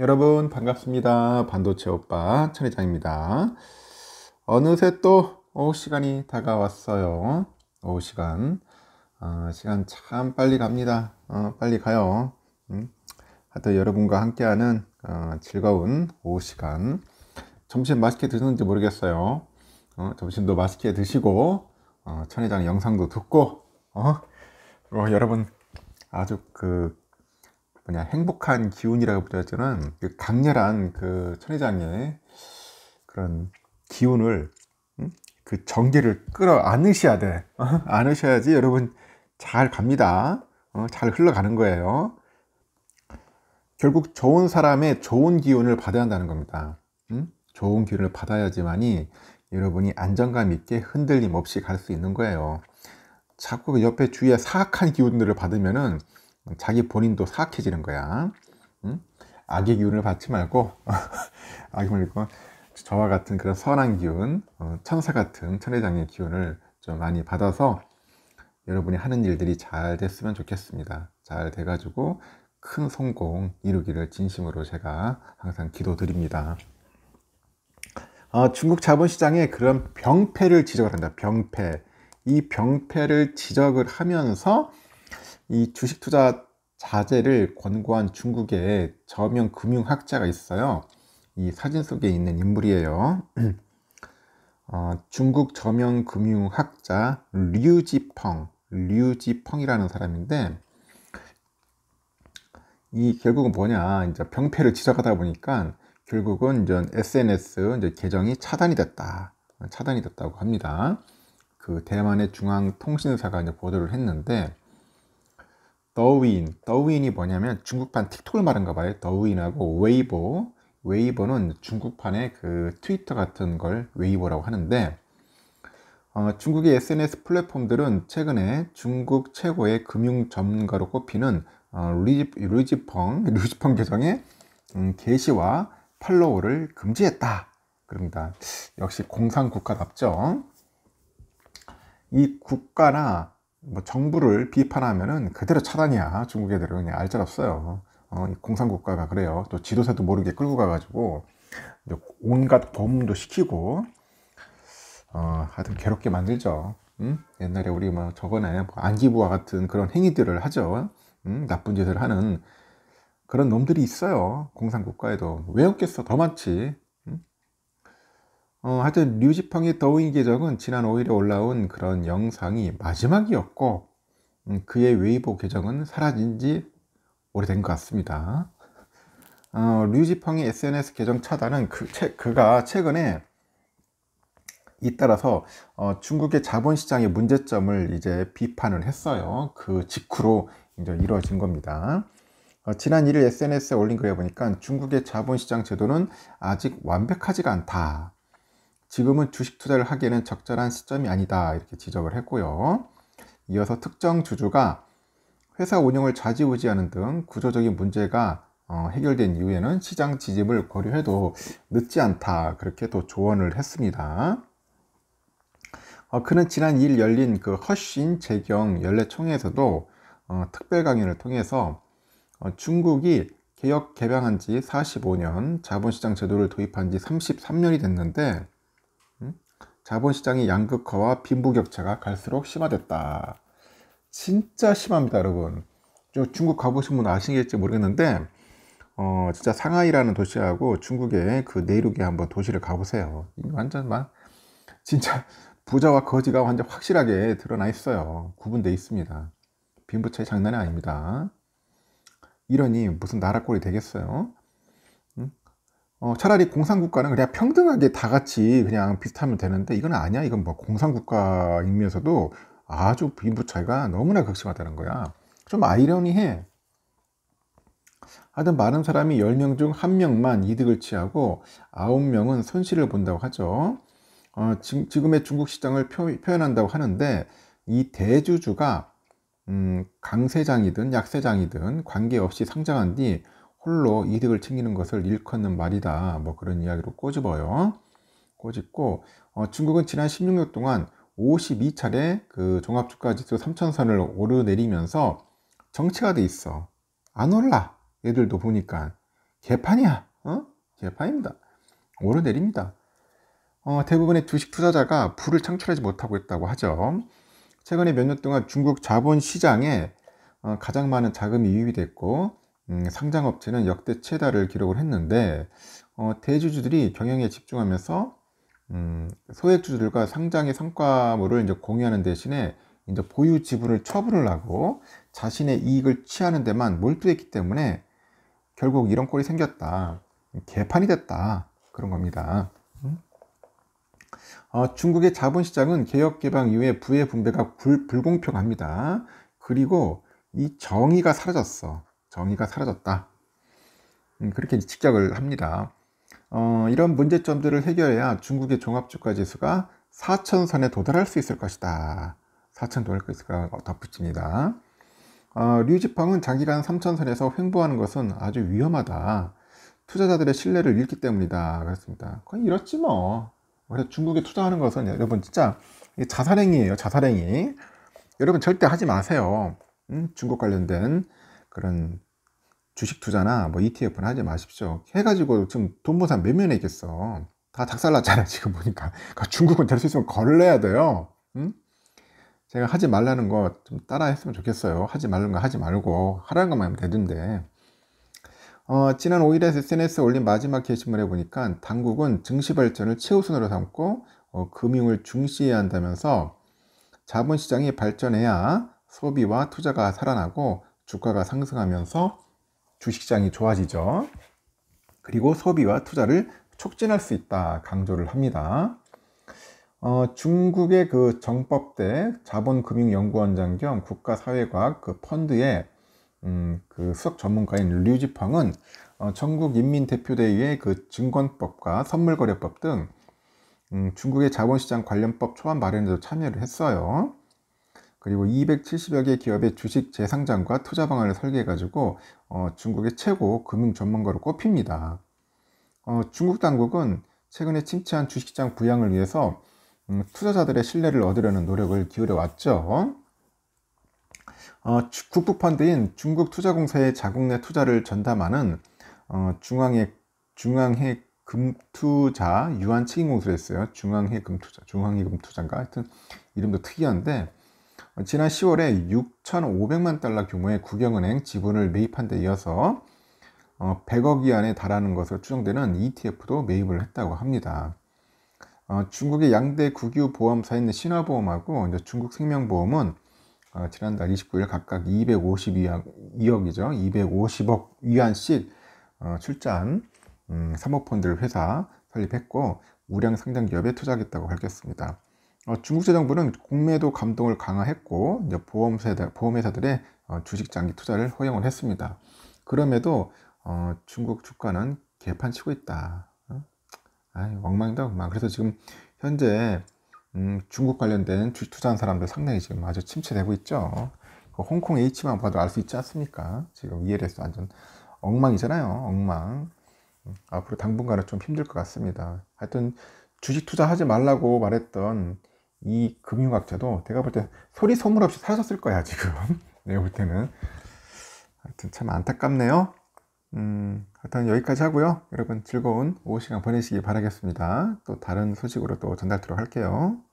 여러분 반갑습니다. 반도체 오빠 천회장입니다. 어느새 또 오후 시간이 다가왔어요. 오후 시간. 어, 시간 참 빨리 갑니다. 어, 빨리 가요. 음. 하여튼 여러분과 함께하는 어, 즐거운 오후 시간. 점심 맛있게 드셨는지 모르겠어요. 어, 점심도 맛있게 드시고 천회장 어, 영상도 듣고 어, 여러분 아주 그 뭐냐 행복한 기운이라고 보자면그 강렬한 그 천회장의 그런 기운을 음? 그 정계를 끌어 안으셔야 돼 어? 안으셔야지 여러분 잘 갑니다 어? 잘 흘러가는 거예요 결국 좋은 사람의 좋은 기운을 받아야 한다는 겁니다 음? 좋은 기운을 받아야지만이 여러분이 안정감 있게 흔들림 없이 갈 수 있는 거예요 자꾸 그 옆에 주위에 사악한 기운들을 받으면은 자기 본인도 사악해지는 거야. 응? 악의 기운을 받지 말고 악의 말고 저와 같은 그런 선한 기운, 어, 천사 같은 천회장의 기운을 좀 많이 받아서 여러분이 하는 일들이 잘 됐으면 좋겠습니다. 잘 돼가지고 큰 성공 이루기를 진심으로 제가 항상 기도드립니다. 어, 중국 자본시장에 그런 병폐를 지적을 한다. 병폐. 이 병폐를 지적을 하면서 이 주식 투자 자제를 권고한 중국의 저명 금융학자가 있어요. 이 사진 속에 있는 인물이에요. 어, 중국 저명 금융학자 류지펑, 류지펑이라는 사람인데 이 결국은 뭐냐 이제 병폐를 지적하다 보니까 결국은 이제 SNS 이제 계정이 차단이 됐다, 차단이 됐다고 합니다. 그 대만의 중앙 통신사가 이제 보도를 했는데 더윈, 더윈이 뭐냐면 중국판 틱톡을 말한가 봐요. 더윈하고 웨이보, 웨이보는 중국판의 그 트위터 같은 걸 웨이보라고 하는데 어, 중국의 SNS 플랫폼들은 최근에 중국 최고의 금융 전문가로 꼽히는 어, 루지, 루지펑, 루지펑 계정의 음, 게시와 팔로우를 금지했다. 그럽니다. 역시 공산국가답죠. 이 국가나 뭐 정부를 비판하면은 그대로 차단이야. 중국 애들은 그냥 알짤 없어요. 어, 공산국가가 그래요. 또지도사도 모르게 끌고 가가지고 온갖 고문도 시키고 어, 하여튼 괴롭게 만들죠. 응? 음? 옛날에 우리 뭐 저거네 뭐 안기부와 같은 그런 행위들을 하죠. 응? 음? 나쁜 짓을 하는 그런 놈들이 있어요. 공산국가에도 왜 없겠어? 더 많지. 어, 하여튼 류지팡의 더윙 계정은 지난 5일에 올라온 그런 영상이 마지막이었고 음, 그의 웨이보 계정은 사라진 지 오래된 것 같습니다. 어, 류지팡의 SNS 계정 차단은 그, 채, 그가 최근에 잇따라서 어, 중국의 자본시장의 문제점을 이제 비판을 했어요. 그 직후로 이제 이루어진 겁니다. 어, 지난 1일 SNS에 올린 글에 보니까 중국의 자본시장 제도는 아직 완벽하지가 않다. 지금은 주식 투자를 하기에는 적절한 시점이 아니다. 이렇게 지적을 했고요. 이어서 특정 주주가 회사 운영을 좌지우지하는 등 구조적인 문제가 어, 해결된 이후에는 시장 지집을 고려해도 늦지 않다. 그렇게 또 조언을 했습니다. 어, 그는 지난 2일 열린 그 허신 재경 연례총회에서도 어, 특별 강연을 통해서 어, 중국이 개혁 개방한 지 45년, 자본시장 제도를 도입한 지 33년이 됐는데 자본시장의 양극화와 빈부격차가 갈수록 심화됐다. 진짜 심합니다, 여러분. 중국 가보신 분 아시겠지 모르겠는데, 어, 진짜 상하이라는 도시하고 중국의 그 내륙에 한번 도시를 가보세요. 완전 막, 진짜 부자와 거지가 완전 확실하게 드러나 있어요. 구분돼 있습니다. 빈부차이 장난이 아닙니다. 이러니 무슨 나라꼴이 되겠어요? 어, 차라리 공산국가는 그냥 평등하게 다 같이 그냥 비슷하면 되는데 이건 아니야. 이건 뭐 공산국가이면서도 아주 빈부차이가 너무나 극심하다는 거야. 좀 아이러니해. 하여튼 많은 사람이 10명 중 1명만 이득을 취하고 9명은 손실을 본다고 하죠. 어, 지, 금의 중국 시장을 표, 현한다고 하는데 이 대주주가 음, 강세장이든 약세장이든 관계없이 상장한 뒤 홀로 이득을 챙기는 것을 일컫는 말이다. 뭐 그런 이야기로 꼬집어요. 꼬집고 어, 중국은 지난 16년 동안 52차례 그 종합주가지수 3천선을 오르내리면서 정체가 돼 있어. 안 올라. 얘들도 보니까 개판이야. 어? 개판입니다. 오르내립니다. 어, 대부분의 주식 투자자가 불을 창출하지 못하고 있다고 하죠. 최근에 몇 년 동안 중국 자본시장에 어, 가장 많은 자금이 유입이 됐고 음, 상장업체는 역대 최다를 기록을 했는데 어, 대주주들이 경영에 집중하면서 음, 소액주주들과 상장의 성과물을 이제 공유하는 대신에 이제 보유 지분을 처분을 하고 자신의 이익을 취하는 데만 몰두했기 때문에 결국 이런 꼴이 생겼다. 개판이 됐다. 그런 겁니다. 음? 어, 중국의 자본시장은 개혁개방 이후에 부의 분배가 불, 불공평합니다. 그리고 이 정의가 사라졌어. 정의가 사라졌다. 음, 그렇게 직격을 합니다. 어, 이런 문제점들을 해결해야 중국의 종합주가 지수가 4천선에 도달할 수 있을 것이다. 4천 도달할 것이다. 덧붙입니다. 어, 류지펑은 장기간 3천선에서 횡보하는 것은 아주 위험하다. 투자자들의 신뢰를 잃기 때문이다. 그렇습니다. 거의 이렇지 뭐. 그래 중국에 투자하는 것은 여러분 진짜 자살행위예요. 자살행위. 여러분 절대 하지 마세요. 음, 중국 관련된 그런 주식 투자나 뭐 ETF는 하지 마십시오. 해가지고 지금 돈모산몇 면에 있겠어. 다닭살났잖아 지금 보니까. 그러니까 중국은 될 수 있으면 걸려야 돼요. 응? 제가 하지 말라는 거 좀 따라 했으면 좋겠어요. 하지 말라는 거 하지 말고 하라는 것만 하면 되던데. 어, 지난 5일에 s n s 올린 마지막 게시물에 보니까 당국은 증시 발전을 최우선으로 삼고 어, 금융을 중시해야 한다면서 자본시장이 발전해야 소비와 투자가 살아나고 주가가 상승하면서 주식장이 좋아지죠. 그리고 소비와 투자를 촉진할 수 있다 강조를 합니다. 어, 중국의 그 정법대 자본금융연구원장 겸 국가사회과학 그 펀드의 음, 그 수석 전문가인 류지펑은 어, 전국인민대표대회의 그 증권법과 선물거래법 등 음, 중국의 자본시장 관련법 초안 마련에도 참여를 했어요. 그리고 270여 개 기업의 주식 재상장과 투자 방안을 설계해가지고 어, 중국의 최고 금융 전문가로 꼽힙니다. 어, 중국 당국은 최근에 침체한 주식시장 부양을 위해서 음, 투자자들의 신뢰를 얻으려는 노력을 기울여 왔죠. 어, 국부펀드인 중국투자공사의 자국 내 투자를 전담하는 어, 중앙의 중앙해 금투자 유한 책임공사를 했어요. 중앙해 금투자, 중앙해 금투자인가 하여튼 이름도 특이한데 지난 10월에 6,500만 달러 규모의 국영은행 지분을 매입한 데 이어서 100억 어, 위안에 달하는 것으로 추정되는 ETF도 매입을 했다고 합니다. 어, 중국의 양대 국유 보험사인 신화보험하고 중국 생명보험은 어, 지난달 29일 각각 252억이죠. 250억 위안씩 출자한 음, 사모펀드를 회사 설립했고 우량 상장 기업에 투자하겠다고 밝혔습니다. 어, 중국제 정부는 공매도 감동을 강화했고 보험회사, 보험회사들의 어, 주식 장기 투자를 허용을 했습니다. 그럼에도 어, 중국 주가는 개판 치고 있다. 어? 아이, 엉망이다 엉망. 그래서 지금 현재 음, 중국 관련된 주식 투자한 사람들 상당히 지금 아주 침체되고 있죠. 그 홍콩 H만 봐도 알 수 있지 않습니까? 지금 ELS 완전 엉망이잖아요. 엉망. 음, 앞으로 당분간은 좀 힘들 것 같습니다. 하여튼 주식 투자하지 말라고 말했던 이 금융학자도 내가볼 때 소리 소문 없이 사라졌을 거야 지금 내가 볼 때는 하여튼 참 안타깝네요 음, 하여튼 여기까지 하고요 여러분 즐거운 오후 시간 보내시기 바라겠습니다 또 다른 소식으로 또 전달하도록 할게요